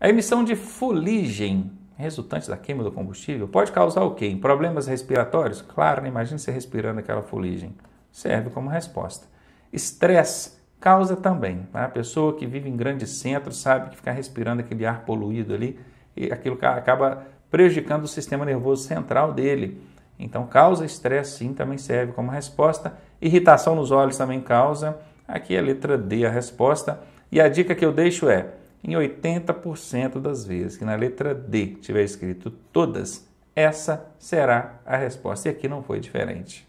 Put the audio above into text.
A emissão de fuligem resultante da queima do combustível pode causar o quê? Problemas respiratórios? Claro, né? imagina você respirando aquela fuligem. Serve como resposta. Estresse causa também. Né? A pessoa que vive em grandes centros sabe que ficar respirando aquele ar poluído ali, e aquilo acaba prejudicando o sistema nervoso central dele. Então, causa estresse sim, também serve como resposta. Irritação nos olhos também causa. Aqui é a letra D, a resposta. E a dica que eu deixo é: em 80% das vezes que na letra D tiver escrito todas, essa será a resposta. E aqui não foi diferente.